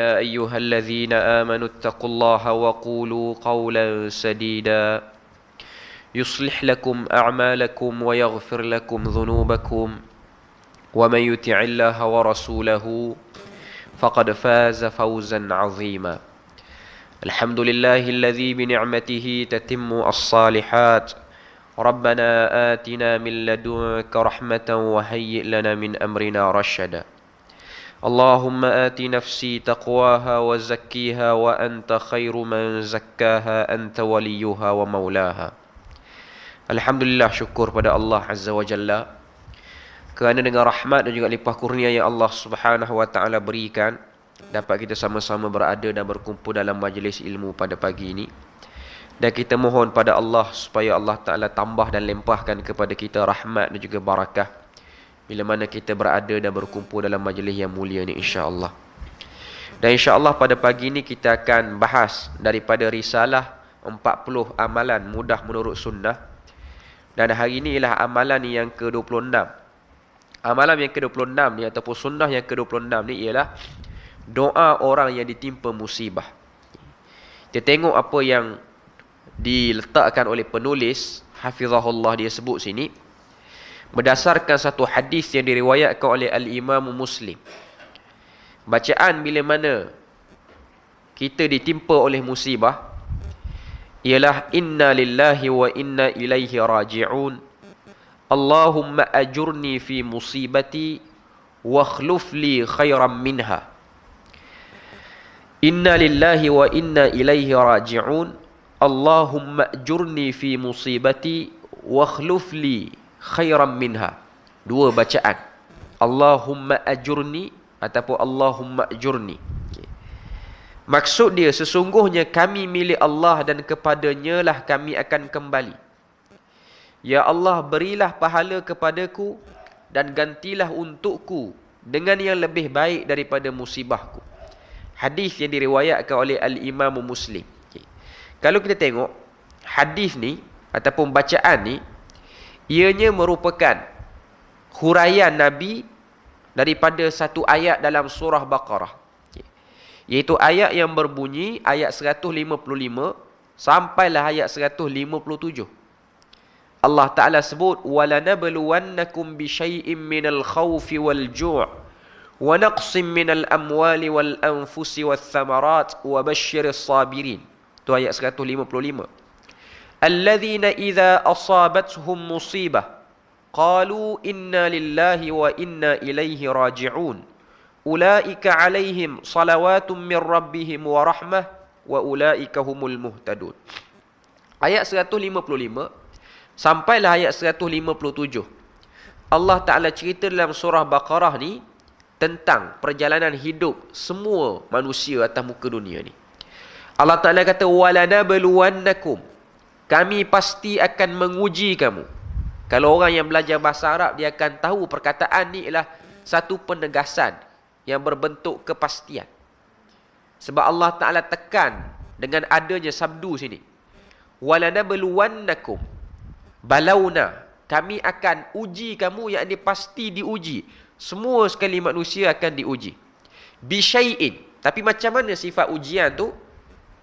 يا أيها الذين آمنوا اتقوا الله وقولوا قولا سديدا يصلح لكم أعمالكم ويغفر لكم ذنوبكم ومن يطع الله ورسوله فقد فاز فوزا عظيما الحمد لله الذي بنعمته تتم الصالحات ربنا آتنا من لدنك رحمة وهيئ لنا من أمرنا رشدا Allahumma ati اللهم آت نفسي تقواها وزكيها وأنت خير من زكاها anta وليها wa maulaha. Alhamdulillah, syukur pada Allah Azza wa Jalla kerana dengan rahmat dan juga lipah kurnia yang Allah Subhanahu wa taala berikan dapat kita sama-sama berada dan berkumpul dalam majlis ilmu pada pagi ini dan kita mohon pada Allah supaya Allah Taala tambah dan limpahkan kepada kita rahmat dan juga barakah bila mana kita berada dan berkumpul dalam majlis yang mulia ini, insya-Allah. Dan insya-Allah pada pagi ini kita akan bahas daripada risalah 40 amalan mudah menurut sunnah. Dan hari ini ialah amalan yang ke-26. Amalan yang ke-26 ni ataupun sunnah yang ke-26 ni ialah doa orang yang ditimpa musibah. Kita tengok apa yang diletakkan oleh penulis Hafizahullah dia sebut sini berdasarkan satu hadis yang diriwayatkan oleh al-Imam Muslim. Bacaan bila mana kita ditimpa oleh musibah ialah inna lillahi wa inna ilaihi raji'un. Allahumma ajurni fi musibati wa khluf li khairan minha. Inna lillahi wa inna ilaihi raji'un. Allahumma ajurni fi musibati wa khluf li khairan minha. Dua bacaan. Allahumma ajurni ataupun Allahumma ajurni. Okay. Maksud dia sesungguhnya kami milik Allah dan kepadanya lah kami akan kembali. Ya Allah berilah pahala kepadaku dan gantilah untukku dengan yang lebih baik daripada musibahku. Hadis yang diriwayatkan oleh Al-Imam Muslim. Okay. Kalau kita tengok hadis ni ataupun bacaan ni ianya merupakan huraian Nabi daripada satu ayat dalam surah Baqarah. Iaitu ayat yang berbunyi ayat 155 sampai lah ayat 157. Allah Ta'ala sebut, وَلَنَبْلُوَنَّكُمْ بِشَيْءٍ مِّنَ الْخَوْفِ وَالْجُوعِ وَنَقْصٍ مِّنَ الْأَمْوَالِ وَالْأَنْفُسِ وَالثَّمَرَاتِ وَبَشِّرِ sabirin tu ayat 155 alladhina idza asabathum musibah qalu inna lillahi wa inna ilaihi raji'un ulaika 'alaihim salawatun min rabbihim wa rahmah wa ulaika humul muhtadun ayat 155 sampailah ayat 157 Allah Taala cerita dalam surah Baqarah ni tentang perjalanan hidup semua manusia atas muka dunia ni Allah Taala kata walanabluwannakum kami pasti akan menguji kamu. Kalau orang yang belajar bahasa Arab, dia akan tahu perkataan ni ialah satu penegasan yang berbentuk kepastian. Sebab Allah Ta'ala tekan dengan adanya sabdu sini. وَلَنَبْلُوَنَّكُمْ balauna Kami akan uji kamu yang ini pasti diuji. Semua sekali manusia akan diuji. بِشَيْءٍ Tapi macam mana sifat ujian tu?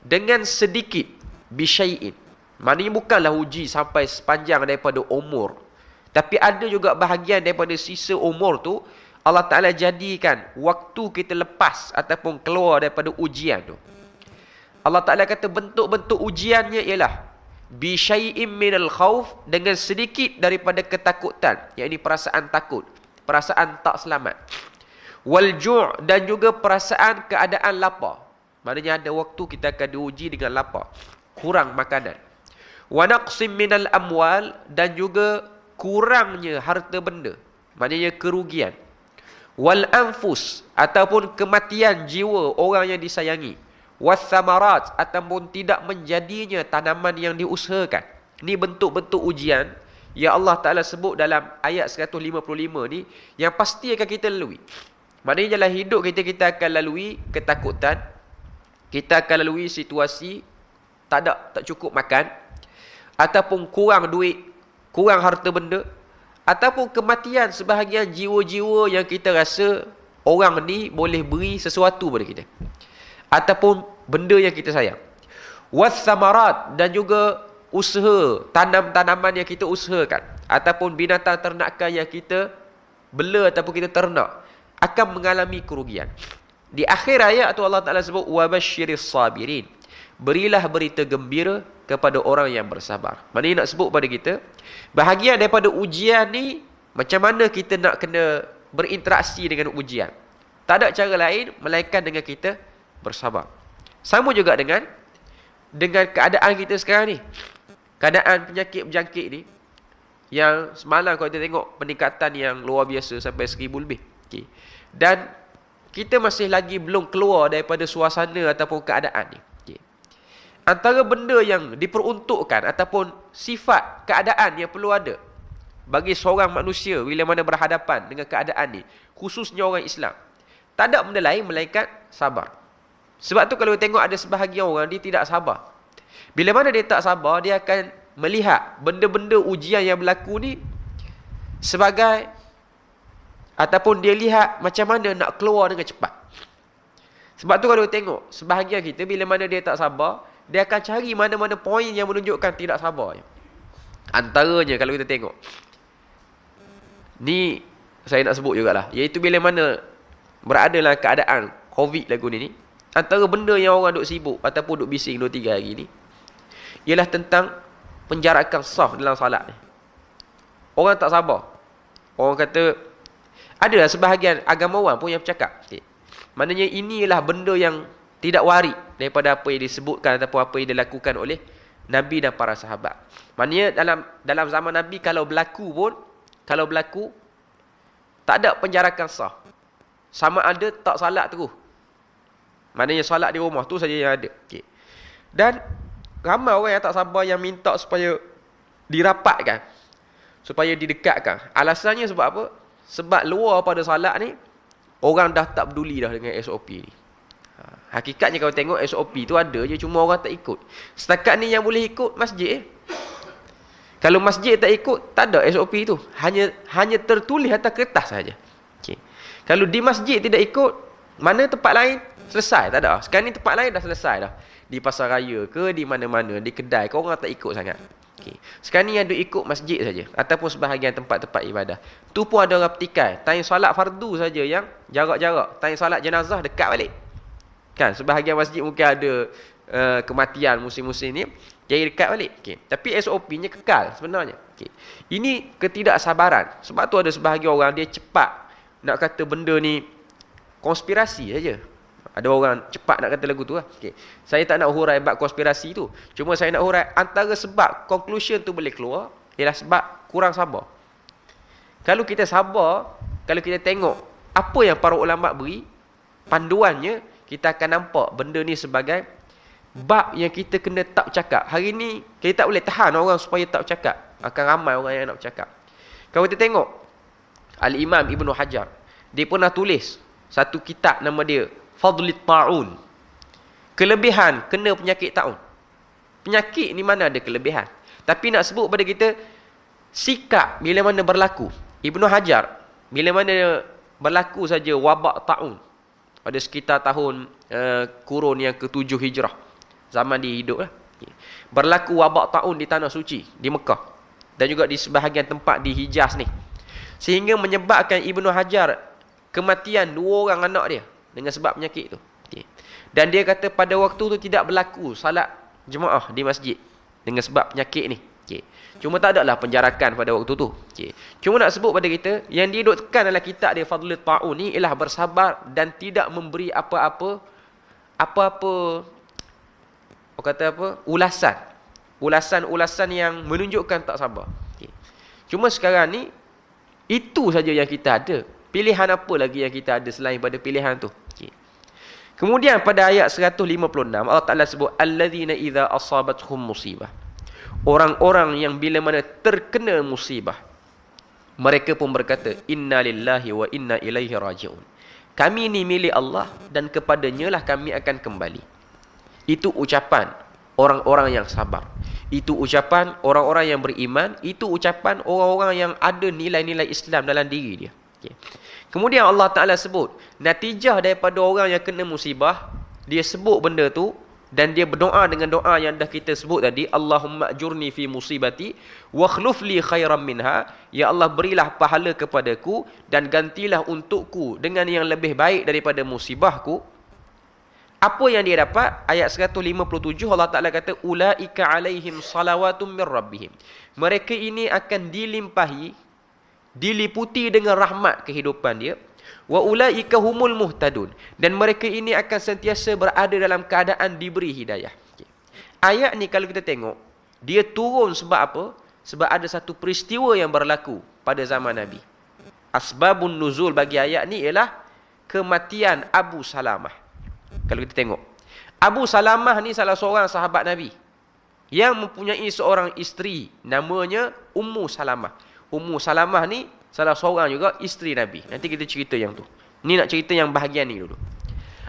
Dengan sedikit. بِشَيْءٍ Maknanya bukanlah uji sampai sepanjang daripada umur. Tapi ada juga bahagian daripada sisa umur tu Allah Ta'ala jadikan waktu kita lepas ataupun keluar daripada ujian tu. Allah Ta'ala kata bentuk-bentuk ujiannya ialah بِشَيْءٍ مِنَ khawf Dengan sedikit daripada ketakutan. Yang ini perasaan takut. Perasaan tak selamat. وَالْجُعْ Dan juga perasaan keadaan lapar. Maknanya ada waktu kita akan diuji dengan lapar. Kurang makanan wa naqsim minal amwal dan juga kurangnya harta benda maknanya kerugian wal anfus ataupun kematian jiwa orang yang disayangi was samarat ataupun tidak menjadinya tanaman yang diusahakan ni bentuk-bentuk ujian yang Allah Taala sebut dalam ayat 155 ni yang pasti akan kita lalui maknanya dalam hidup kita kita akan lalui ketakutan kita akan lalui situasi tak ada tak cukup makan ataupun kurang duit, kurang harta benda, ataupun kematian sebahagian jiwa-jiwa yang kita rasa orang ni boleh beri sesuatu pada kita. Ataupun benda yang kita sayang. Wassamarat dan juga usaha, tanam-tanaman yang kita usahakan ataupun binatang ternakan yang kita bela ataupun kita ternak akan mengalami kerugian. Di akhir ayat tu Allah Taala sebut wabashshiris sabirin berilah berita gembira kepada orang yang bersabar. Maknanya nak sebut pada kita, bahagian daripada ujian ni, macam mana kita nak kena berinteraksi dengan ujian. Tak ada cara lain, melainkan dengan kita bersabar. Sama juga dengan, dengan keadaan kita sekarang ni. Keadaan penyakit berjangkit ni, yang semalam kalau kita tengok peningkatan yang luar biasa sampai seribu lebih. Okay. Dan kita masih lagi belum keluar daripada suasana ataupun keadaan ni antara benda yang diperuntukkan ataupun sifat keadaan yang perlu ada bagi seorang manusia bila mana berhadapan dengan keadaan ni khususnya orang Islam tak ada benda lain melainkan sabar sebab tu kalau tengok ada sebahagian orang dia tidak sabar bila mana dia tak sabar dia akan melihat benda-benda ujian yang berlaku ni sebagai ataupun dia lihat macam mana nak keluar dengan cepat sebab tu kalau tengok sebahagian kita bila mana dia tak sabar dia akan cari mana-mana poin yang menunjukkan tidak sabar. Antaranya kalau kita tengok. Ni saya nak sebut jugalah. Iaitu bila mana berada beradalah keadaan COVID lagu ni ni. Antara benda yang orang duk sibuk ataupun duk bising 2-3 hari ni. Ialah tentang penjarakan sah dalam salat ni. Orang tak sabar. Orang kata, adalah sebahagian agamawan pun yang bercakap. Okay. Maknanya inilah benda yang tidak wari daripada apa yang disebutkan ataupun apa yang dilakukan oleh nabi dan para sahabat. Maknanya dalam dalam zaman nabi kalau berlaku pun kalau berlaku tak ada penjarakan sah. Sama ada tak salat terus. Maknanya salat di rumah tu saja yang ada. Okay. Dan ramai orang yang tak sabar yang minta supaya dirapatkan supaya didekatkan. Alasannya sebab apa? Sebab luar pada salat ni orang dah tak peduli dah dengan SOP ni. Hakikatnya kalau tengok SOP tu ada je cuma orang tak ikut. Setakat ni yang boleh ikut masjid eh. Kalau masjid tak ikut, tak ada SOP tu. Hanya hanya tertulis atas kertas saja. Okey. Kalau di masjid tidak ikut, mana tempat lain? Selesai, tak ada. Sekarang ni tempat lain dah selesai dah. Di pasar raya ke, di mana-mana, di kedai, kau orang tak ikut sangat. Okey. Sekarang ni yang ada ikut masjid saja ataupun sebahagian tempat-tempat ibadah. Tu pun ada orang petikai, tanya solat fardu saja yang jarak-jarak, tanya solat jenazah dekat balik kan sebahagian masjid mungkin ada uh, kematian musim-musim ni jadi dekat balik okey tapi SOP nya kekal sebenarnya okey ini ketidaksabaran sebab tu ada sebahagian orang dia cepat nak kata benda ni konspirasi saja ada orang cepat nak kata lagu tu lah. Okay. Saya tak nak hurai bab konspirasi tu. Cuma saya nak hurai antara sebab conclusion tu boleh keluar ialah sebab kurang sabar. Kalau kita sabar, kalau kita tengok apa yang para ulama beri panduannya kita akan nampak benda ni sebagai bab yang kita kena tak cakap. Hari ni kita tak boleh tahan orang supaya tak cakap. Akan ramai orang yang nak cakap. Kalau kita tengok Al-Imam Ibnu Hajar, dia pernah tulis satu kitab nama dia Fadlit Taun. Kelebihan kena penyakit taun. Penyakit ni mana ada kelebihan. Tapi nak sebut pada kita sikap bila mana berlaku. Ibnu Hajar bila mana berlaku saja wabak taun pada sekitar tahun uh, kurun yang ketujuh hijrah zaman dia hidup lah. berlaku wabak taun di tanah suci di Mekah dan juga di sebahagian tempat di Hijaz ni sehingga menyebabkan Ibnu Hajar kematian dua orang anak dia dengan sebab penyakit tu okay. dan dia kata pada waktu tu tidak berlaku salat jemaah di masjid dengan sebab penyakit ni okay. Cuma tak ada lah penjarakan pada waktu tu. Okey. Cuma nak sebut pada kita yang dia dudukkan dalam kitab dia Fadlul Ta'un ni ialah bersabar dan tidak memberi apa-apa apa-apa apa kata apa? ulasan. Ulasan-ulasan yang menunjukkan tak sabar. Okey. Cuma sekarang ni itu saja yang kita ada. Pilihan apa lagi yang kita ada selain pada pilihan tu? Kemudian pada ayat 156 Allah Taala sebut allazina idza asabat hum musibah orang-orang yang bila mana terkena musibah mereka pun berkata inna lillahi wa inna ilaihi rajiun kami ni milik Allah dan kepadanya lah kami akan kembali itu ucapan orang-orang yang sabar itu ucapan orang-orang yang beriman itu ucapan orang-orang yang ada nilai-nilai Islam dalam diri dia okay. kemudian Allah Taala sebut natijah daripada orang yang kena musibah dia sebut benda tu dan dia berdoa dengan doa yang dah kita sebut tadi Allahumma jurni fi musibati wa li khairan minha ya Allah berilah pahala kepadaku dan gantilah untukku dengan yang lebih baik daripada musibahku apa yang dia dapat ayat 157 Allah Taala kata ulaika alaihim salawatum mir rabbihim mereka ini akan dilimpahi diliputi dengan rahmat kehidupan dia wa ulaika humul muhtadun dan mereka ini akan sentiasa berada dalam keadaan diberi hidayah okay. ayat ni kalau kita tengok dia turun sebab apa sebab ada satu peristiwa yang berlaku pada zaman nabi asbabun nuzul bagi ayat ni ialah kematian Abu Salamah kalau kita tengok Abu Salamah ni salah seorang sahabat nabi yang mempunyai seorang isteri namanya Ummu Salamah Ummu Salamah ni Salah seorang juga isteri Nabi. Nanti kita cerita yang tu. Ni nak cerita yang bahagian ni dulu.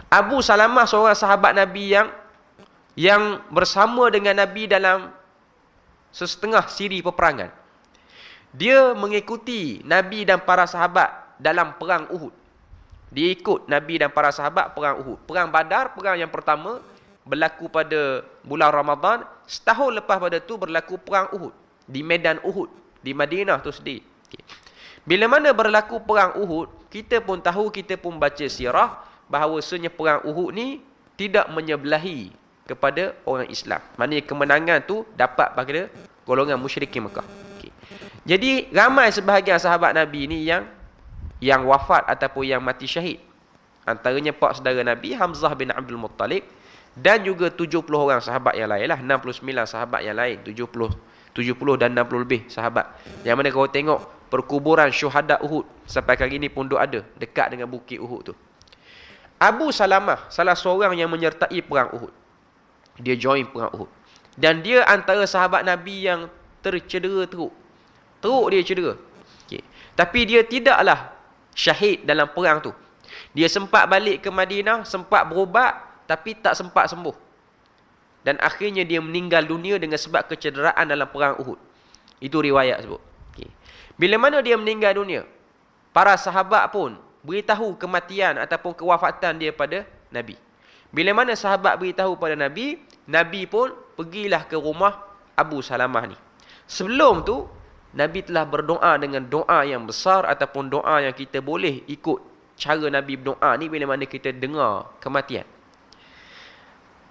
Abu Salamah seorang sahabat Nabi yang yang bersama dengan Nabi dalam setengah siri peperangan. Dia mengikuti Nabi dan para sahabat dalam perang Uhud. Dia ikut Nabi dan para sahabat perang Uhud. Perang Badar, perang yang pertama berlaku pada bulan Ramadan. Setahun lepas pada tu berlaku perang Uhud. Di Medan Uhud. Di Madinah tu sedih. Okay. Bila mana berlaku perang Uhud, kita pun tahu, kita pun baca sirah bahawasanya perang Uhud ni tidak menyebelahi kepada orang Islam. Maknanya kemenangan tu dapat bagi golongan musyrikin Mekah. Okay. Jadi ramai sebahagian sahabat Nabi ni yang yang wafat ataupun yang mati syahid. Antaranya pak saudara Nabi Hamzah bin Abdul Muttalib dan juga 70 orang sahabat yang lain lah. 69 sahabat yang lain. 70, 70 dan 60 lebih sahabat. Yang mana kau tengok perkuburan syuhada Uhud sampai hari ini pun duk ada dekat dengan bukit Uhud tu. Abu Salamah salah seorang yang menyertai perang Uhud. Dia join perang Uhud. Dan dia antara sahabat Nabi yang tercedera teruk. Teruk dia cedera. Okay. Tapi dia tidaklah syahid dalam perang tu. Dia sempat balik ke Madinah, sempat berubat tapi tak sempat sembuh. Dan akhirnya dia meninggal dunia dengan sebab kecederaan dalam perang Uhud. Itu riwayat sebut. Bila mana dia meninggal dunia, para sahabat pun beritahu kematian ataupun kewafatan dia pada Nabi. Bila mana sahabat beritahu pada Nabi, Nabi pun pergilah ke rumah Abu Salamah ni. Sebelum tu, Nabi telah berdoa dengan doa yang besar ataupun doa yang kita boleh ikut cara Nabi berdoa ni bila mana kita dengar kematian.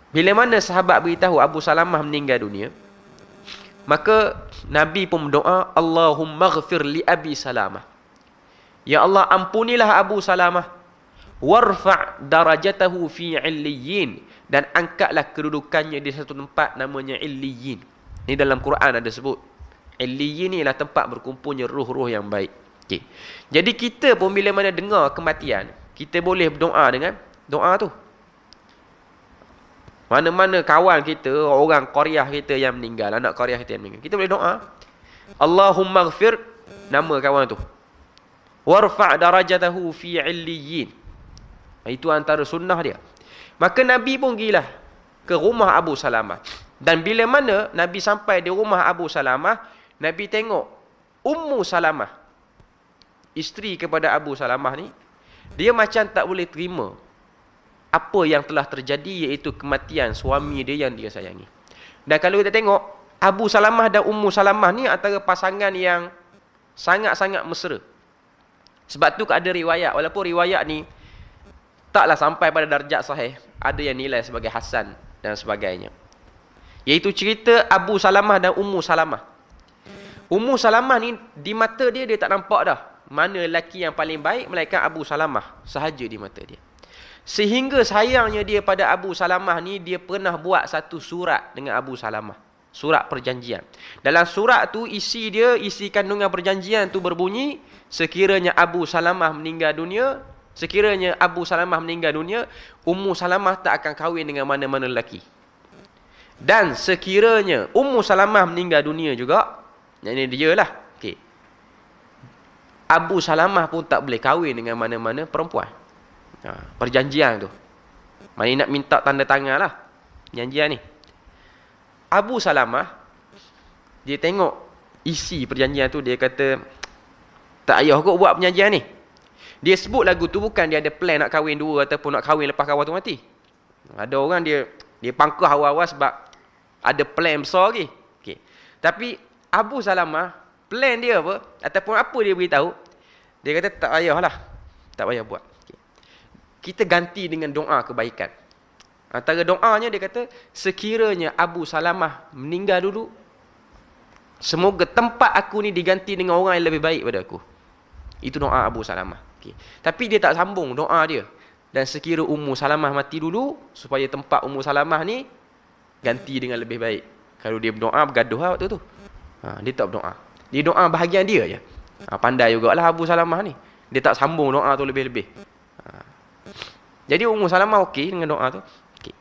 Bila mana sahabat beritahu Abu Salamah meninggal dunia, Maka Nabi pun berdoa, Allahumma ghafir li Abi Salamah. Ya Allah ampunilah Abu Salamah. Warfa' darajatahu fi illiyin. Dan angkatlah kedudukannya di satu tempat namanya illiyin. Ini dalam Quran ada sebut. Illiyin ni ialah tempat berkumpulnya ruh-ruh yang baik. Okay. Jadi kita pun bila mana dengar kematian, kita boleh berdoa dengan doa tu. Mana-mana kawan kita, orang Korea kita yang meninggal, anak Korea kita yang meninggal. Kita boleh doa. Allahumma gfir nama kawan tu. Warfa' darajatahu fi illiyin. Itu antara sunnah dia. Maka Nabi pun gilah ke rumah Abu Salamah. Dan bila mana Nabi sampai di rumah Abu Salamah, Nabi tengok Ummu Salamah. Isteri kepada Abu Salamah ni, dia macam tak boleh terima apa yang telah terjadi iaitu kematian suami dia yang dia sayangi. Dan kalau kita tengok Abu Salamah dan Ummu Salamah ni antara pasangan yang sangat-sangat mesra. Sebab tu ada riwayat walaupun riwayat ni taklah sampai pada darjat sahih, ada yang nilai sebagai hasan dan sebagainya. Iaitu cerita Abu Salamah dan Ummu Salamah. Ummu Salamah ni di mata dia dia tak nampak dah mana lelaki yang paling baik melainkan Abu Salamah sahaja di mata dia. Sehingga sayangnya dia pada Abu Salamah ni dia pernah buat satu surat dengan Abu Salamah. Surat perjanjian. Dalam surat tu isi dia, isi kandungan perjanjian tu berbunyi sekiranya Abu Salamah meninggal dunia, sekiranya Abu Salamah meninggal dunia, Ummu Salamah tak akan kahwin dengan mana-mana lelaki. Dan sekiranya Ummu Salamah meninggal dunia juga, yang ini dia lah. Okay. Abu Salamah pun tak boleh kahwin dengan mana-mana perempuan ha, Perjanjian tu Mana nak minta tanda tangan lah Perjanjian ni Abu Salamah Dia tengok isi perjanjian tu Dia kata Tak ayah kot buat perjanjian ni Dia sebut lagu tu bukan dia ada plan nak kahwin dua Ataupun nak kahwin lepas kawan tu mati Ada orang dia Dia pangkah awal-awal sebab Ada plan besar lagi okay. Tapi Abu Salamah Plan dia apa Ataupun apa dia beritahu Dia kata tak payah lah Tak payah buat kita ganti dengan doa kebaikan. Antara doanya dia kata, sekiranya Abu Salamah meninggal dulu, semoga tempat aku ni diganti dengan orang yang lebih baik pada aku. Itu doa Abu Salamah. Okay. Tapi dia tak sambung doa dia. Dan sekira Ummu Salamah mati dulu, supaya tempat Ummu Salamah ni ganti dengan lebih baik. Kalau dia berdoa, bergaduh lah waktu tu. Ha, dia tak berdoa. Dia doa bahagian dia je. Ha, pandai jugalah Abu Salamah ni. Dia tak sambung doa tu lebih-lebih. Jadi Ummu Salamah okey dengan doa tu. Okay.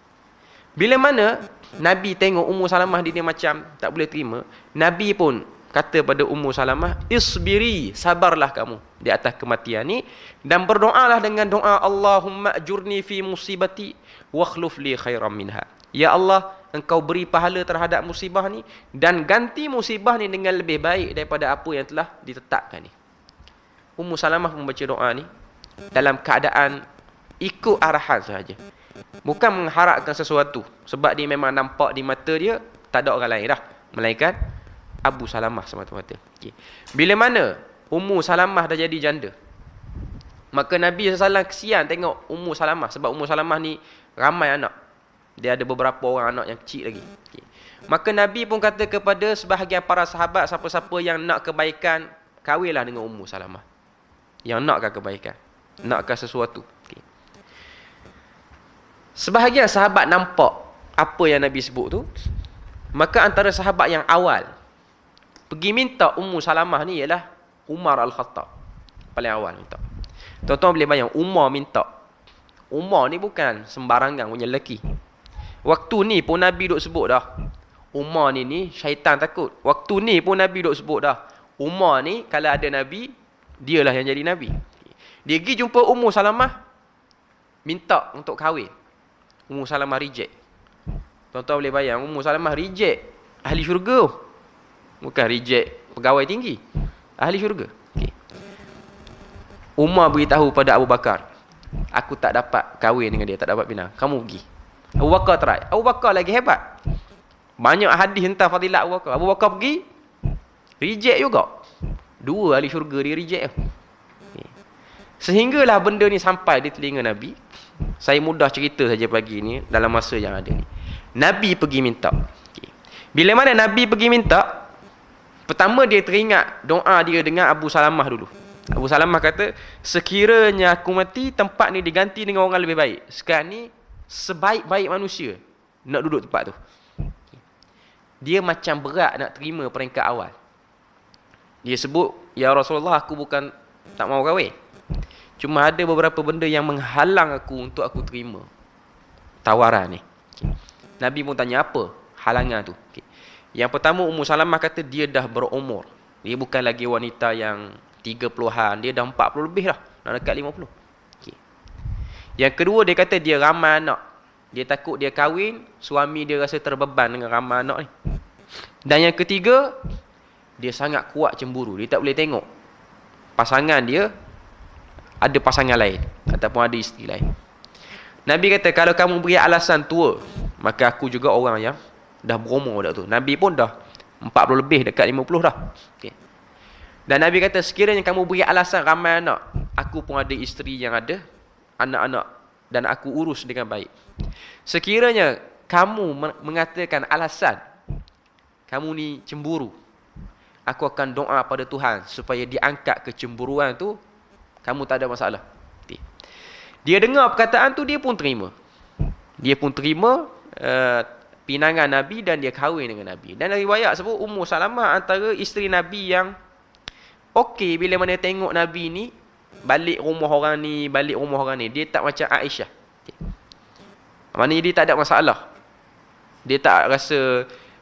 Bila mana Nabi tengok Ummu Salamah dia macam tak boleh terima, Nabi pun kata pada Ummu Salamah, "Isbiri, sabarlah kamu di atas kematian ni dan berdoalah dengan doa Allahumma Jurni fi musibati wa khluf li khairan minha." Ya Allah, engkau beri pahala terhadap musibah ni dan ganti musibah ni dengan lebih baik daripada apa yang telah ditetapkan ni. Ummu Salamah membaca doa ni dalam keadaan ikut arahan sahaja bukan mengharapkan sesuatu sebab dia memang nampak di mata dia tak ada orang lain dah melainkan Abu Salamah semata-mata okay. bila mana Ummu Salamah dah jadi janda maka Nabi SAW kesian tengok Ummu Salamah sebab Ummu Salamah ni ramai anak dia ada beberapa orang anak yang kecil lagi okay. maka Nabi pun kata kepada sebahagian para sahabat siapa-siapa yang nak kebaikan kawinlah dengan Ummu Salamah yang nakkan kebaikan nakkan sesuatu okay. Sebahagian sahabat nampak apa yang Nabi sebut tu. Maka antara sahabat yang awal pergi minta Ummu Salamah ni ialah Umar Al-Khattab. Paling awal minta. Tuan-tuan boleh bayang Umar minta. Umar ni bukan sembarangan punya lelaki. Waktu ni pun Nabi duk sebut dah. Umar ni ni syaitan takut. Waktu ni pun Nabi duk sebut dah. Umar ni kalau ada Nabi, dialah yang jadi Nabi. Dia pergi jumpa Ummu Salamah minta untuk kahwin. Ummu Salamah reject. tuan boleh bayang Ummu Salamah reject ahli syurga. Bukan reject pegawai tinggi. Ahli syurga. Okey. Umar beritahu pada Abu Bakar, aku tak dapat kahwin dengan dia, tak dapat bina. Kamu pergi. Abu Bakar try. Abu Bakar lagi hebat. Banyak hadis tentang fadilat Abu Bakar. Abu Bakar pergi reject juga. Dua ahli syurga dia reject. Sehinggalah benda ni sampai di telinga Nabi. Saya mudah cerita saja pagi ni dalam masa yang ada ni. Nabi pergi minta. Okay. Bila mana Nabi pergi minta, pertama dia teringat doa dia dengan Abu Salamah dulu. Abu Salamah kata, sekiranya aku mati, tempat ni diganti dengan orang lebih baik. Sekarang ni, sebaik-baik manusia nak duduk tempat tu. Dia macam berat nak terima peringkat awal. Dia sebut, Ya Rasulullah, aku bukan tak mau kahwin. Cuma ada beberapa benda yang menghalang aku untuk aku terima tawaran ni. Okay. Nabi pun tanya apa halangan tu. Okay. Yang pertama Ummu Salamah kata dia dah berumur. Dia bukan lagi wanita yang 30-an, dia dah 40 lebih lah, Dah dekat 50. Okay. Yang kedua dia kata dia ramai anak. Dia takut dia kahwin, suami dia rasa terbeban dengan ramai anak ni. Dan yang ketiga dia sangat kuat cemburu. Dia tak boleh tengok pasangan dia ada pasangan lain ataupun ada isteri lain. Nabi kata kalau kamu beri alasan tua, maka aku juga orang yang dah berumur dah tu. Nabi pun dah 40 lebih dekat 50 dah. Okay. Dan Nabi kata sekiranya kamu beri alasan ramai anak, aku pun ada isteri yang ada anak-anak dan aku urus dengan baik. Sekiranya kamu mengatakan alasan kamu ni cemburu, aku akan doa pada Tuhan supaya diangkat kecemburuan tu kamu tak ada masalah dia dengar perkataan tu dia pun terima dia pun terima uh, pinangan Nabi dan dia kahwin dengan Nabi. Dan dari riwayat sebut Ummu Salamah antara isteri Nabi yang okey bila mana tengok Nabi ni balik rumah orang ni, balik rumah orang ni. Dia tak macam Aisyah. Okay. Maknanya dia tak ada masalah. Dia tak rasa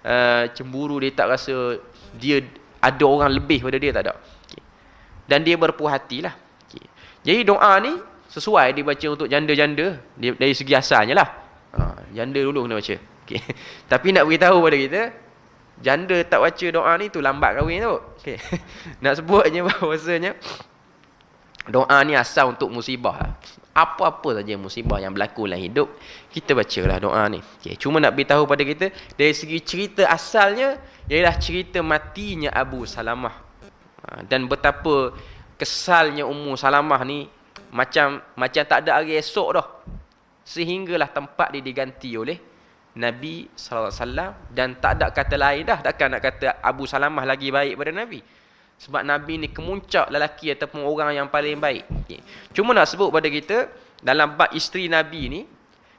uh, cemburu, dia tak rasa dia ada orang lebih pada dia, tak ada. Okay. Dan dia berpuas hatilah. Jadi doa ni sesuai dibaca untuk janda-janda dari segi asalnya lah. Ha, janda dulu kena baca. Okay. Tapi nak beritahu pada kita, janda tak baca doa ni tu lambat kahwin tu. Okay. nak sebutnya je bahawasanya, doa ni asal untuk musibah Apa-apa saja musibah yang berlaku dalam hidup, kita bacalah doa ni. Okay. Cuma nak beritahu pada kita, dari segi cerita asalnya, ialah cerita matinya Abu Salamah. Ha, dan betapa kesalnya Ummu Salamah ni macam macam tak ada hari esok dah. Sehinggalah tempat dia diganti oleh Nabi sallallahu alaihi wasallam dan tak ada kata lain dah takkan nak kata Abu Salamah lagi baik pada Nabi. Sebab Nabi ni kemuncak lelaki ataupun orang yang paling baik. Okay. Cuma nak sebut pada kita dalam bab isteri Nabi ni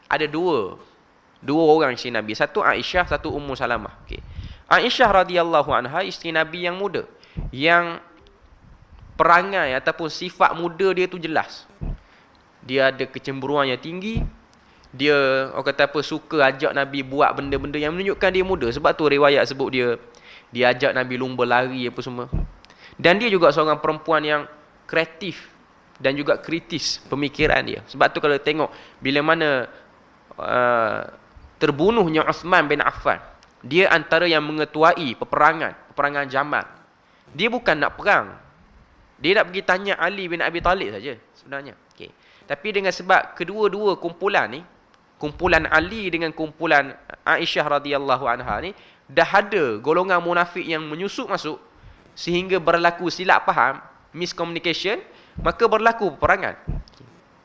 ada dua dua orang isteri Nabi. Satu Aisyah, satu Ummu Salamah. Okey. Aisyah radhiyallahu anha isteri Nabi yang muda yang perangai ataupun sifat muda dia tu jelas. Dia ada kecemburuan yang tinggi. Dia orang kata apa suka ajak Nabi buat benda-benda yang menunjukkan dia muda. Sebab tu riwayat sebut dia dia ajak Nabi lumba lari apa semua. Dan dia juga seorang perempuan yang kreatif dan juga kritis pemikiran dia. Sebab tu kalau tengok bila mana uh, terbunuhnya Uthman bin Affan, dia antara yang mengetuai peperangan, peperangan Jamal. Dia bukan nak perang, dia nak pergi tanya Ali bin Abi Talib saja sebenarnya. Okay. Tapi dengan sebab kedua-dua kumpulan ni, kumpulan Ali dengan kumpulan Aisyah radhiyallahu anha ni dah ada golongan munafik yang menyusup masuk sehingga berlaku silap faham, miscommunication, maka berlaku peperangan.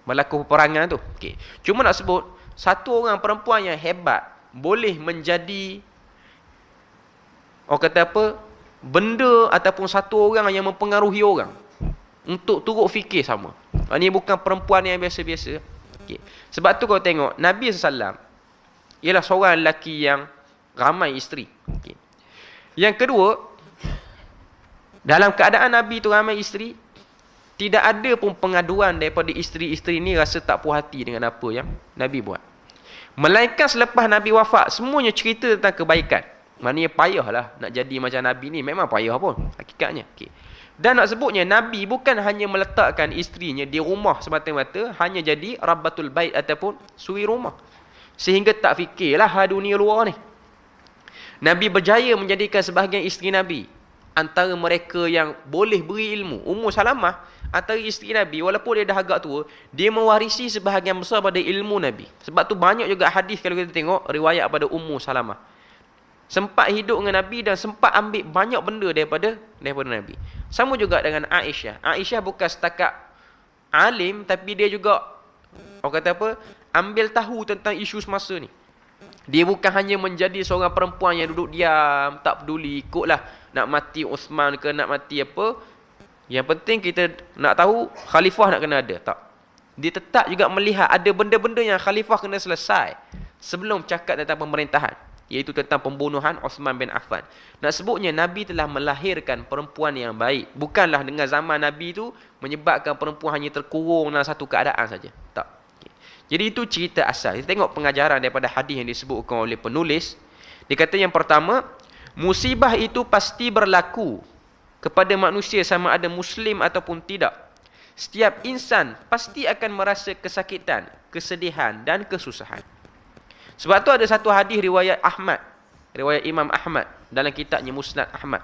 Berlaku peperangan tu. Okey. Cuma nak sebut satu orang perempuan yang hebat boleh menjadi Oh kata apa? benda ataupun satu orang yang mempengaruhi orang untuk turut fikir sama. Ini ah, bukan perempuan yang biasa-biasa. Okay. Sebab tu kau tengok Nabi SAW ialah seorang lelaki yang ramai isteri. Okay. Yang kedua, dalam keadaan Nabi tu ramai isteri, tidak ada pun pengaduan daripada isteri-isteri ni rasa tak puas hati dengan apa yang Nabi buat. Melainkan selepas Nabi wafat, semuanya cerita tentang kebaikan. Maknanya lah nak jadi macam Nabi ni. Memang payah pun hakikatnya. Okay. Dan nak sebutnya, Nabi bukan hanya meletakkan istrinya di rumah semata-mata. Hanya jadi Rabbatul Bait ataupun suwi rumah. Sehingga tak fikirlah dunia luar ni. Nabi berjaya menjadikan sebahagian isteri Nabi. Antara mereka yang boleh beri ilmu. Umur Salamah, antara isteri Nabi, walaupun dia dah agak tua, dia mewarisi sebahagian besar pada ilmu Nabi. Sebab tu banyak juga hadis kalau kita tengok, riwayat pada Umur Salamah sempat hidup dengan Nabi dan sempat ambil banyak benda daripada daripada Nabi. Sama juga dengan Aisyah. Aisyah bukan setakat alim tapi dia juga orang kata apa? ambil tahu tentang isu semasa ni. Dia bukan hanya menjadi seorang perempuan yang duduk diam, tak peduli ikutlah nak mati Uthman ke nak mati apa. Yang penting kita nak tahu khalifah nak kena ada, tak? Dia tetap juga melihat ada benda-benda yang khalifah kena selesai sebelum cakap tentang pemerintahan iaitu tentang pembunuhan Osman bin Affan. Nak sebutnya Nabi telah melahirkan perempuan yang baik. Bukanlah dengan zaman Nabi itu menyebabkan perempuan hanya terkurung dalam satu keadaan saja. Tak. Jadi itu cerita asal. Kita tengok pengajaran daripada hadis yang disebutkan oleh penulis. Dia kata yang pertama, musibah itu pasti berlaku kepada manusia sama ada muslim ataupun tidak. Setiap insan pasti akan merasa kesakitan, kesedihan dan kesusahan. Sebab tu ada satu hadis riwayat Ahmad, riwayat Imam Ahmad dalam kitabnya Musnad Ahmad.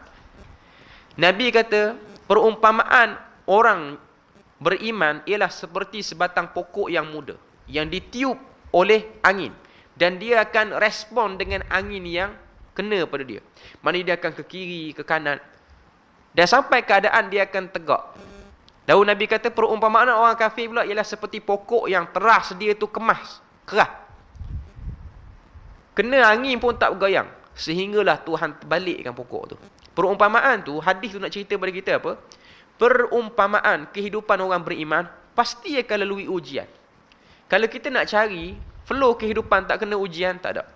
Nabi kata, perumpamaan orang beriman ialah seperti sebatang pokok yang muda yang ditiup oleh angin dan dia akan respon dengan angin yang kena pada dia. Mana dia akan ke kiri, ke kanan. Dan sampai keadaan dia akan tegak. Lalu Nabi kata perumpamaan orang kafir pula ialah seperti pokok yang teras dia tu kemas, kerah. Kena angin pun tak bergoyang. Sehinggalah Tuhan terbalikkan pokok tu. Perumpamaan tu, hadis tu nak cerita pada kita apa? Perumpamaan kehidupan orang beriman pasti akan lalui ujian. Kalau kita nak cari flow kehidupan tak kena ujian, tak ada.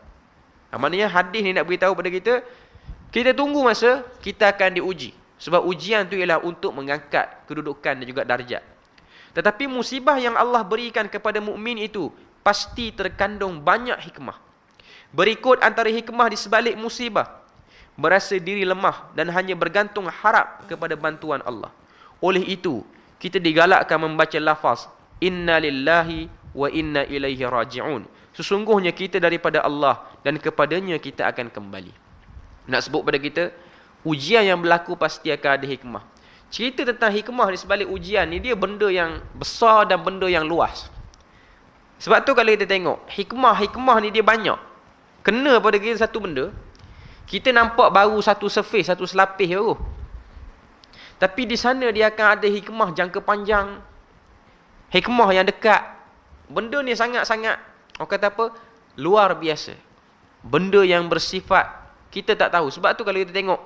Ha, maknanya hadis ni nak beritahu pada kita, kita tunggu masa, kita akan diuji. Sebab ujian tu ialah untuk mengangkat kedudukan dan juga darjat. Tetapi musibah yang Allah berikan kepada mukmin itu pasti terkandung banyak hikmah. Berikut antara hikmah di sebalik musibah. Merasa diri lemah dan hanya bergantung harap kepada bantuan Allah. Oleh itu, kita digalakkan membaca lafaz Inna lillahi wa inna ilaihi raji'un. Sesungguhnya kita daripada Allah dan kepadanya kita akan kembali. Nak sebut pada kita, ujian yang berlaku pasti akan ada hikmah. Cerita tentang hikmah di sebalik ujian ni dia benda yang besar dan benda yang luas. Sebab tu kalau kita tengok, hikmah-hikmah ni dia banyak kena pada kita satu benda kita nampak baru satu surface satu selapis baru tapi di sana dia akan ada hikmah jangka panjang hikmah yang dekat benda ni sangat-sangat orang kata apa luar biasa benda yang bersifat kita tak tahu sebab tu kalau kita tengok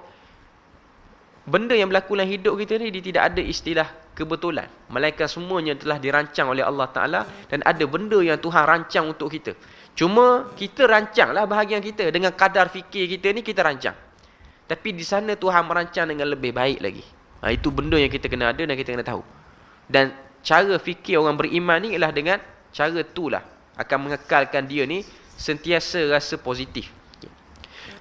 benda yang berlaku dalam hidup kita ni dia tidak ada istilah kebetulan malaikat semuanya telah dirancang oleh Allah Taala dan ada benda yang Tuhan rancang untuk kita Cuma kita rancanglah bahagian kita dengan kadar fikir kita ni kita rancang. Tapi di sana Tuhan merancang dengan lebih baik lagi. Ha, itu benda yang kita kena ada dan kita kena tahu. Dan cara fikir orang beriman ni ialah dengan cara tu lah akan mengekalkan dia ni sentiasa rasa positif.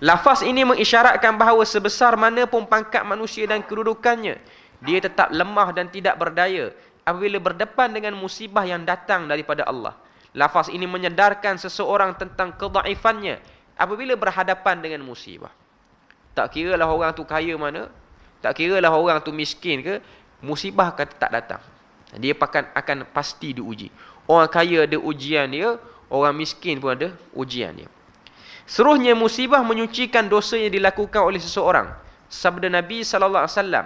Lafaz ini mengisyaratkan bahawa sebesar mana pun pangkat manusia dan kedudukannya, dia tetap lemah dan tidak berdaya apabila berdepan dengan musibah yang datang daripada Allah. Lafaz ini menyedarkan seseorang tentang kedaifannya apabila berhadapan dengan musibah. Tak kira lah orang tu kaya mana, tak kira lah orang tu miskin ke, musibah akan tak datang. Dia akan, akan pasti diuji. Orang kaya ada ujian dia, orang miskin pun ada ujian dia. Seruhnya musibah menyucikan dosa yang dilakukan oleh seseorang. Sabda Nabi sallallahu alaihi wasallam,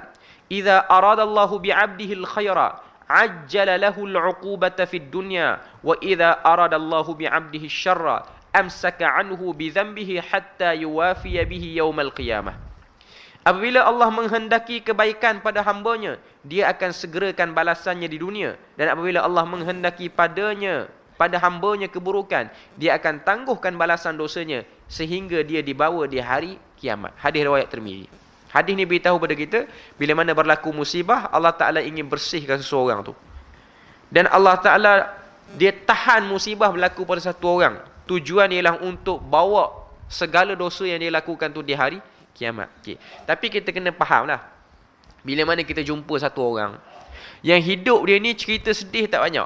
"Idza arada Allahu bi 'abdihi khayra ajjala lahu al'uqubata fid dunya wa idza arada Allahu bi 'abdihi syarra amsaka 'anhu bi dhanbihi hatta yuwafi bihi yaumal qiyamah Apabila Allah menghendaki kebaikan pada hambanya, dia akan segerakan balasannya di dunia. Dan apabila Allah menghendaki padanya, pada hambanya keburukan, dia akan tangguhkan balasan dosanya sehingga dia dibawa di hari kiamat. Hadis riwayat termiri. Hadis ni beritahu pada kita bila mana berlaku musibah Allah Taala ingin bersihkan seseorang tu. Dan Allah Taala dia tahan musibah berlaku pada satu orang. Tujuan ialah untuk bawa segala dosa yang dia lakukan tu di hari kiamat. Okay. Tapi kita kena lah, Bila mana kita jumpa satu orang yang hidup dia ni cerita sedih tak banyak.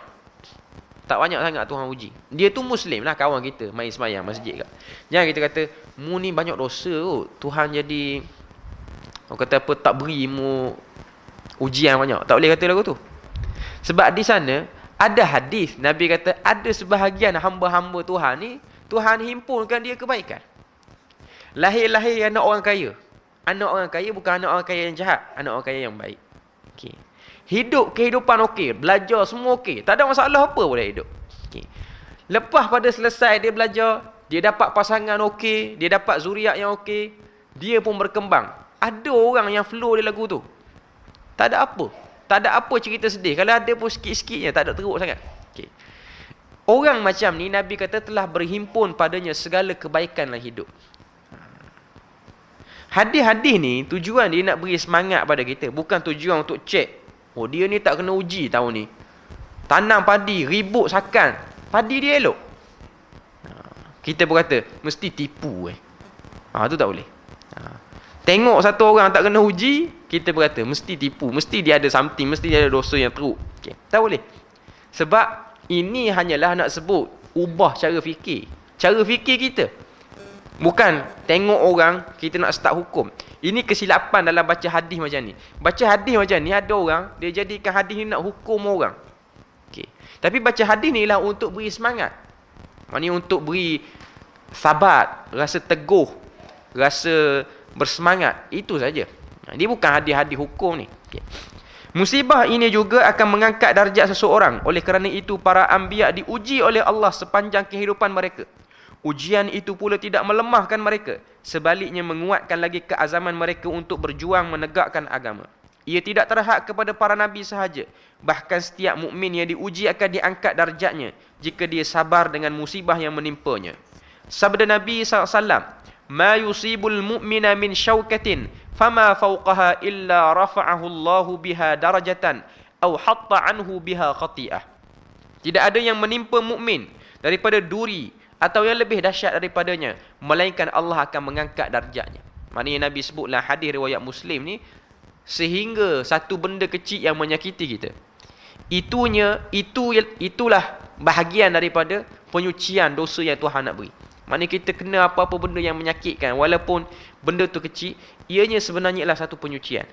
Tak banyak sangat Tuhan uji. Dia tu Muslim lah kawan kita. Main semayang masjid kat. Jangan kita kata, Mu ni banyak dosa kot. Tuhan jadi Orang kata apa tak beri mu ujian banyak. Tak boleh kata lagu tu. Sebab di sana ada hadis Nabi kata ada sebahagian hamba-hamba Tuhan ni Tuhan himpunkan dia kebaikan. Lahir-lahir anak orang kaya. Anak orang kaya bukan anak orang kaya yang jahat, anak orang kaya yang baik. Okey. Hidup kehidupan okey, belajar semua okey, tak ada masalah apa boleh hidup. Okey. Lepas pada selesai dia belajar, dia dapat pasangan okey, dia dapat zuriat yang okey, dia pun berkembang ada orang yang flow dia lagu tu. Tak ada apa. Tak ada apa cerita sedih. Kalau ada pun sikit-sikit tak ada teruk sangat. Okey. Orang macam ni Nabi kata telah berhimpun padanya segala kebaikan dalam hidup. Hadis-hadis ni tujuan dia nak beri semangat pada kita, bukan tujuan untuk cek. Oh dia ni tak kena uji tahun ni. Tanam padi, ribut sakan. Padi dia elok. Ha. Kita berkata, mesti tipu eh. Ha, tu tak boleh. Ha. Tengok satu orang tak kena uji Kita berkata mesti tipu Mesti dia ada something Mesti dia ada dosa yang teruk okay. Tak boleh Sebab ini hanyalah nak sebut Ubah cara fikir Cara fikir kita Bukan tengok orang Kita nak start hukum Ini kesilapan dalam baca hadis macam ni Baca hadis macam ni ada orang Dia jadikan hadis ni nak hukum orang okay. Tapi baca hadis ni lah untuk beri semangat Maksudnya untuk beri Sabat Rasa teguh Rasa Rasa bersemangat itu saja ini bukan hadis-hadis hukum ni okay. musibah ini juga akan mengangkat darjat seseorang oleh kerana itu para anbiya diuji oleh Allah sepanjang kehidupan mereka ujian itu pula tidak melemahkan mereka sebaliknya menguatkan lagi keazaman mereka untuk berjuang menegakkan agama ia tidak terhad kepada para nabi sahaja bahkan setiap mukmin yang diuji akan diangkat darjatnya jika dia sabar dengan musibah yang menimpanya sabda nabi saw. ما يصيب المؤمن من شوكة فما فوقها إلا رفعه الله بها درجة أو حط عنه بها خطيئة tidak ada yang menimpa mukmin daripada duri atau yang lebih dahsyat daripadanya melainkan Allah akan mengangkat darjatnya maknanya Nabi sebutlah hadis riwayat Muslim ni sehingga satu benda kecil yang menyakiti kita itunya itu itulah bahagian daripada penyucian dosa yang Tuhan nak beri Maknanya kita kena apa-apa benda yang menyakitkan Walaupun benda tu kecil Ianya sebenarnya ialah satu penyucian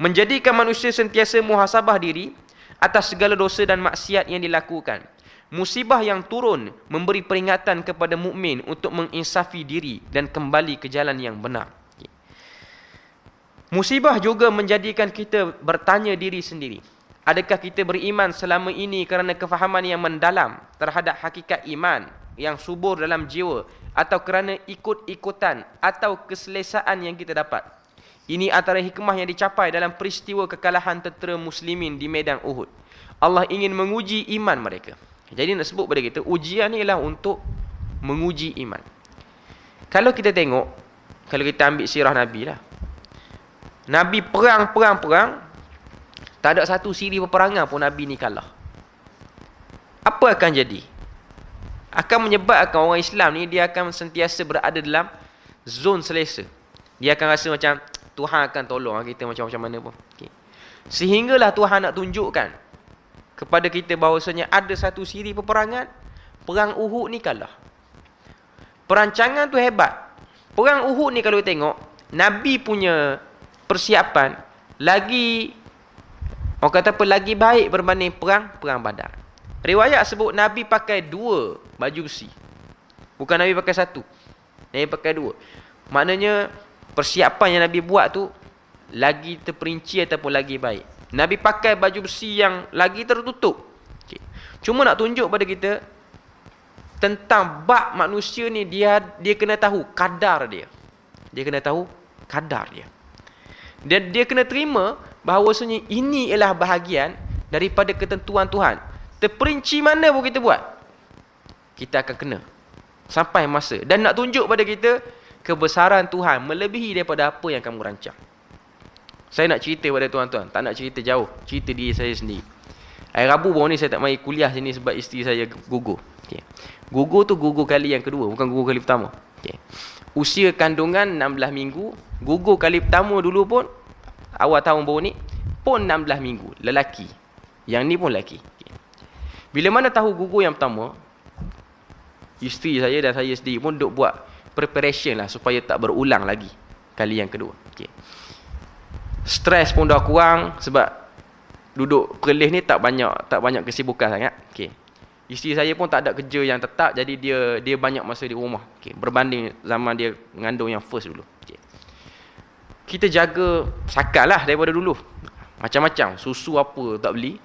Menjadikan manusia sentiasa muhasabah diri Atas segala dosa dan maksiat yang dilakukan Musibah yang turun memberi peringatan kepada mukmin Untuk menginsafi diri dan kembali ke jalan yang benar Musibah juga menjadikan kita bertanya diri sendiri Adakah kita beriman selama ini kerana kefahaman yang mendalam terhadap hakikat iman yang subur dalam jiwa atau kerana ikut-ikutan atau keselesaan yang kita dapat. Ini antara hikmah yang dicapai dalam peristiwa kekalahan tentera muslimin di medan Uhud. Allah ingin menguji iman mereka. Jadi nak sebut pada kita, ujian ialah untuk menguji iman. Kalau kita tengok, kalau kita ambil sirah Nabi lah. Nabi perang, perang, perang. Tak ada satu siri peperangan pun Nabi ni kalah. Apa akan jadi? akan menyebabkan orang Islam ni dia akan sentiasa berada dalam zon selesa. Dia akan rasa macam Tuhan akan tolong lah kita macam-macam mana pun. Okay. Sehinggalah Tuhan nak tunjukkan kepada kita bahawasanya ada satu siri peperangan, perang Uhud ni kalah. Perancangan tu hebat. Perang Uhud ni kalau kita tengok, Nabi punya persiapan lagi orang kata apa lagi baik berbanding perang perang Badar. Riwayat sebut Nabi pakai dua baju besi. Bukan Nabi pakai satu. Nabi pakai dua. Maknanya persiapan yang Nabi buat tu lagi terperinci ataupun lagi baik. Nabi pakai baju besi yang lagi tertutup. Okay. Cuma nak tunjuk pada kita tentang bak manusia ni dia dia kena tahu kadar dia. Dia kena tahu kadar dia. dan dia kena terima bahawasanya ini ialah bahagian daripada ketentuan Tuhan. Terperinci mana pun kita buat Kita akan kena Sampai masa Dan nak tunjuk pada kita Kebesaran Tuhan Melebihi daripada apa yang kamu rancang Saya nak cerita pada tuan-tuan Tak nak cerita jauh Cerita diri saya sendiri Hari Rabu baru ni saya tak mai kuliah sini Sebab isteri saya gugur okay. Gugur tu gugur kali yang kedua Bukan gugur kali pertama okay. Usia kandungan 16 minggu Gugur kali pertama dulu pun Awal tahun baru ni Pun 16 minggu Lelaki Yang ni pun lelaki bila mana tahu guru yang pertama Isteri saya dan saya sendiri pun duk buat preparation lah supaya tak berulang lagi kali yang kedua. Okay. stress pun dah kurang sebab duduk kelih ni tak banyak tak banyak kesibukan sangat. Okay. Isteri saya pun tak ada kerja yang tetap jadi dia dia banyak masa di rumah. Okay. Berbanding zaman dia mengandung yang first dulu. Okay. Kita jaga sakal lah daripada dulu. Macam-macam susu apa tak beli.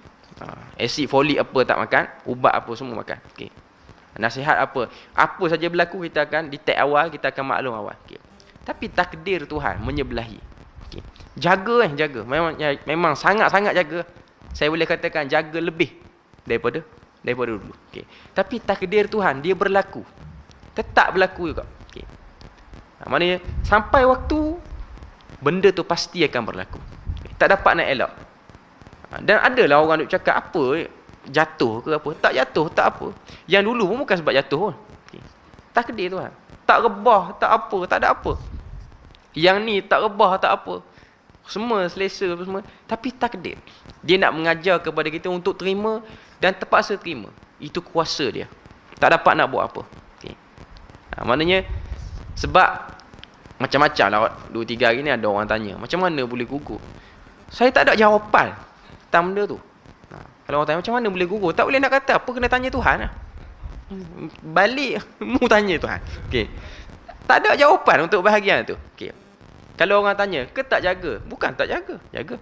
Asid ha, folik apa tak makan Ubat apa semua makan okay. Nasihat apa Apa saja berlaku kita akan detect awal Kita akan maklum awal okay. Tapi takdir Tuhan menyebelahi okay. Jaga eh jaga Memang ya, memang sangat-sangat jaga Saya boleh katakan jaga lebih Daripada daripada dulu okay. Tapi takdir Tuhan dia berlaku Tetap berlaku juga okay. Ha, maknanya sampai waktu Benda tu pasti akan berlaku okay. Tak dapat nak elak Ha, dan adalah orang duk cakap apa eh, jatuh ke apa. Tak jatuh, tak apa. Yang dulu pun bukan sebab jatuh pun. Okay. Takdir tu lah. Tak rebah, tak apa, tak ada apa. Yang ni tak rebah, tak apa. Semua selesa apa semua. Tapi takdir. Dia nak mengajar kepada kita untuk terima dan terpaksa terima. Itu kuasa dia. Tak dapat nak buat apa. Okay. Ha, maknanya, sebab macam-macam lah 2-3 hari ni ada orang tanya. Macam mana boleh gugur? Saya tak ada jawapan hitam dia tu. Ha. Kalau orang tanya macam mana boleh gugur? Tak boleh nak kata apa kena tanya Tuhan lah. Balik mu tanya Tuhan. Okay, Tak ada jawapan untuk bahagian tu. Okey. Kalau orang tanya, ke tak jaga? Bukan tak jaga, jaga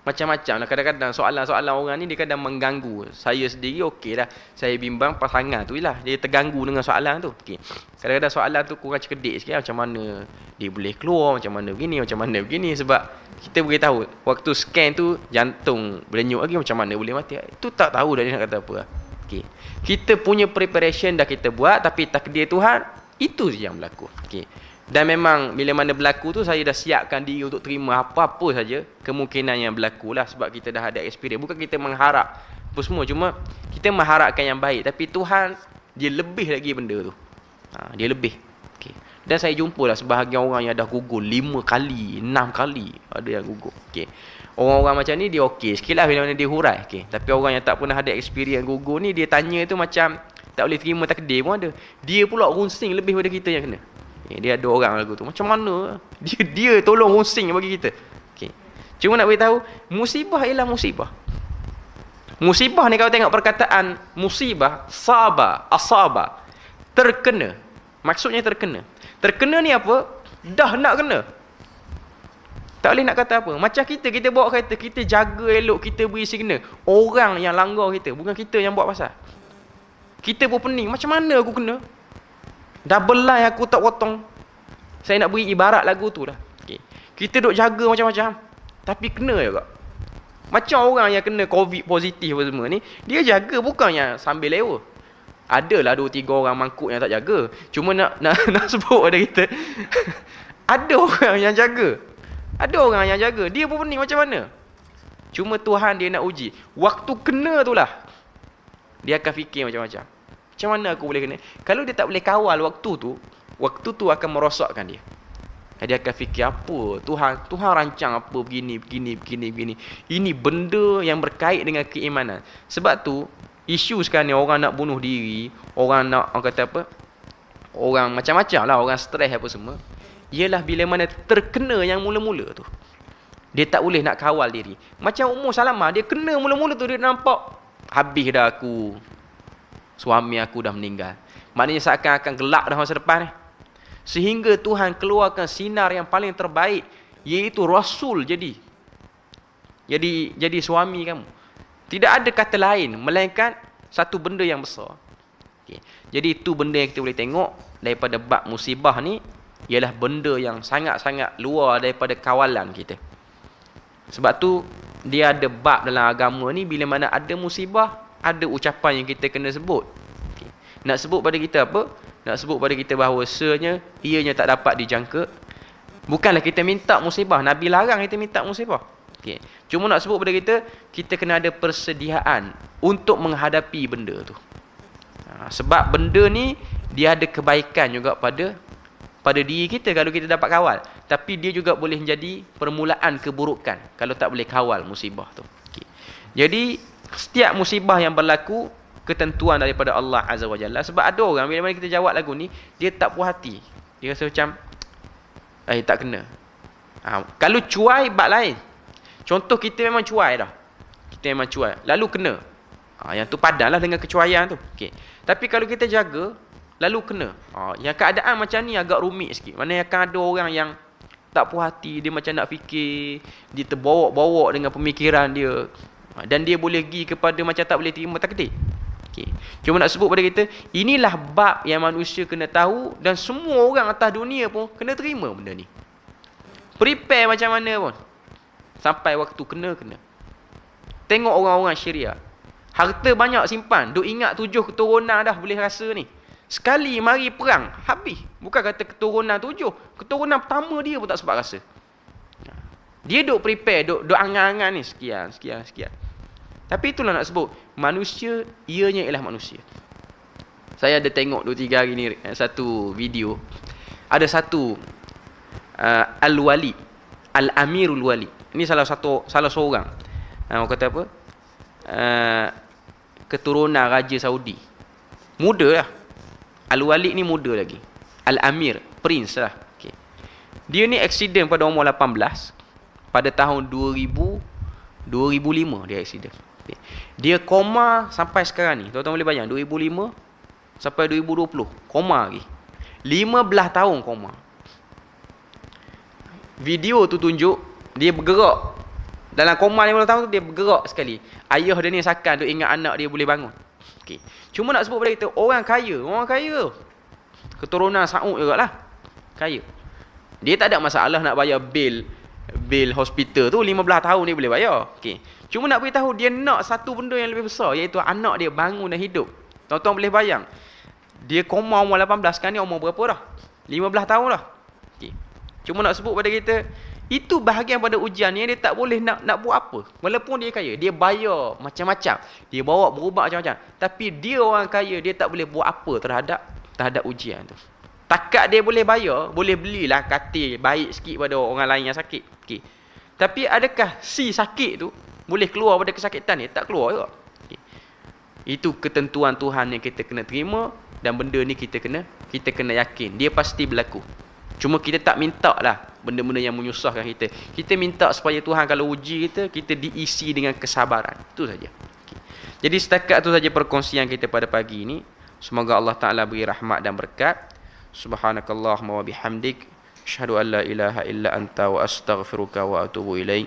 macam-macam lah kadang-kadang soalan-soalan orang ni dia kadang mengganggu saya sendiri okey lah saya bimbang pasangan tu lah dia terganggu dengan soalan tu okay. kadang-kadang soalan tu kurang cekedik sikit lah. macam mana dia boleh keluar macam mana begini macam mana begini sebab kita boleh tahu waktu scan tu jantung berenyuk lagi macam mana boleh mati tu tak tahu dah dia nak kata apa lah okay. kita punya preparation dah kita buat tapi takdir Tuhan itu yang berlaku okay. Dan memang bila mana berlaku tu saya dah siapkan diri untuk terima apa-apa saja kemungkinan yang berlaku lah sebab kita dah ada experience. Bukan kita mengharap apa semua cuma kita mengharapkan yang baik tapi Tuhan dia lebih lagi benda tu. Ha, dia lebih. Okay. Dan saya jumpa lah sebahagian orang yang dah gugur lima kali, enam kali ada yang gugur. Okay. Orang-orang macam ni dia okey sikit lah bila mana dia hurai. Okay. Tapi orang yang tak pernah ada experience gugur ni dia tanya tu macam tak boleh terima takdir pun ada. Dia pula runsing lebih daripada kita yang kena. Okay, dia ada orang lagu tu. Macam mana? Dia dia tolong hosting bagi kita. Okay. Cuma nak beritahu, musibah ialah musibah. Musibah ni kalau tengok perkataan musibah, sabah asabah terkena. Maksudnya terkena. Terkena ni apa? Dah nak kena. Tak boleh nak kata apa. Macam kita, kita bawa kereta, kita jaga elok, kita beri signal. Orang yang langgar kita, bukan kita yang buat pasal. Kita pun pening. Macam mana aku kena? Double line aku tak potong. Saya nak beri ibarat lagu tu lah. Okay. Kita duk jaga macam-macam. Tapi kena juga. Macam orang yang kena covid positif apa semua ni. Dia jaga bukan yang sambil lewa. Adalah dua tiga orang mangkuk yang tak jaga. Cuma nak nak, nak sebut ada kita. ada orang yang jaga. Ada orang yang jaga. Dia pun pening macam mana. Cuma Tuhan dia nak uji. Waktu kena tu lah. Dia akan fikir macam-macam. Macam mana aku boleh kena? Kalau dia tak boleh kawal waktu tu, waktu tu akan merosakkan dia. Dia akan fikir apa? Tuhan, Tuhan rancang apa begini, begini, begini, begini. Ini benda yang berkait dengan keimanan. Sebab tu, isu sekarang ni orang nak bunuh diri, orang nak, orang kata apa? Orang macam-macam lah, orang stres apa semua. Ialah bila mana terkena yang mula-mula tu. Dia tak boleh nak kawal diri. Macam umur Salamah, dia kena mula-mula tu, dia nampak habis dah aku suami aku dah meninggal. Maknanya seakan-akan gelap dah masa depan ni. Sehingga Tuhan keluarkan sinar yang paling terbaik iaitu rasul jadi. Jadi jadi suami kamu. Tidak ada kata lain melainkan satu benda yang besar. Okay. Jadi itu benda yang kita boleh tengok daripada bab musibah ni ialah benda yang sangat-sangat luar daripada kawalan kita. Sebab tu dia ada bab dalam agama ni bila mana ada musibah ada ucapan yang kita kena sebut. Nak sebut pada kita apa? Nak sebut pada kita bahawa sebenarnya ianya tak dapat dijangka. Bukanlah kita minta musibah. Nabi larang kita minta musibah. Okay. Cuma nak sebut pada kita, kita kena ada persediaan untuk menghadapi benda tu. Ha, sebab benda ni, dia ada kebaikan juga pada pada diri kita kalau kita dapat kawal. Tapi dia juga boleh menjadi permulaan keburukan kalau tak boleh kawal musibah tu. Okay. Jadi, setiap musibah yang berlaku ketentuan daripada Allah Azza wa Jalla sebab ada orang bila mana kita jawab lagu ni dia tak puas hati dia rasa macam eh tak kena ha, kalau cuai bab lain contoh kita memang cuai dah kita memang cuai lalu kena ha, yang tu padanlah dengan kecuaian tu okey tapi kalau kita jaga lalu kena ha, yang keadaan macam ni agak rumit sikit mana akan ada orang yang tak puas hati dia macam nak fikir dia terbawa-bawa dengan pemikiran dia dan dia boleh pergi kepada macam tak boleh terima takdir okey cuma nak sebut pada kita inilah bab yang manusia kena tahu dan semua orang atas dunia pun kena terima benda ni prepare macam mana pun sampai waktu kena kena tengok orang-orang syariah harta banyak simpan duk ingat tujuh keturunan dah boleh rasa ni sekali mari perang habis bukan kata keturunan tujuh keturunan pertama dia pun tak sebab rasa dia duk prepare duk duk angan-angan ni sekian sekian sekian tapi itulah nak sebut Manusia Ianya ialah manusia Saya ada tengok dua tiga hari ni eh, Satu video Ada satu uh, Al-Wali Al-Amirul Wali Ini salah satu Salah seorang ah, Orang uh, kata apa uh, Keturunan Raja Saudi Muda lah Al-Wali ni muda lagi Al-Amir Prince lah okay. Dia ni accident pada umur 18 Pada tahun 2000 2005 dia accident Okay. Dia koma sampai sekarang ni. Tuan-tuan boleh bayang. 2005 sampai 2020. Koma lagi. 15 tahun koma. Video tu tunjuk. Dia bergerak. Dalam koma 15 tahun tu dia bergerak sekali. Ayah dia ni sakan tu ingat anak dia boleh bangun. Okay. Cuma nak sebut pada kita. Orang kaya. Orang kaya. Keturunan Saud juga lah. Kaya. Dia tak ada masalah nak bayar bil. Bil hospital tu 15 tahun dia boleh bayar. Okay. Cuma nak beritahu dia nak satu benda yang lebih besar iaitu anak dia bangun dan hidup. Tuan-tuan boleh bayang. Dia koma umur 18 kan ni umur berapa dah? 15 tahun dah. Okay. Cuma nak sebut pada kita itu bahagian pada ujian ni dia tak boleh nak nak buat apa. Walaupun dia kaya, dia bayar macam-macam. Dia bawa berubah macam-macam. Tapi dia orang kaya, dia tak boleh buat apa terhadap terhadap ujian tu. Takat dia boleh bayar, boleh belilah katil baik sikit pada orang lain yang sakit. Okay. Tapi adakah si sakit tu boleh keluar pada kesakitan ni tak keluar juga okay. itu ketentuan Tuhan yang kita kena terima dan benda ni kita kena kita kena yakin dia pasti berlaku cuma kita tak minta lah benda-benda yang menyusahkan kita kita minta supaya Tuhan kalau uji kita kita diisi dengan kesabaran itu saja okay. jadi setakat itu saja perkongsian kita pada pagi ini semoga Allah Ta'ala beri rahmat dan berkat subhanakallahumma wa bihamdik Asyhadu an la ilaha illa anta wa astaghfiruka wa atubu ilaik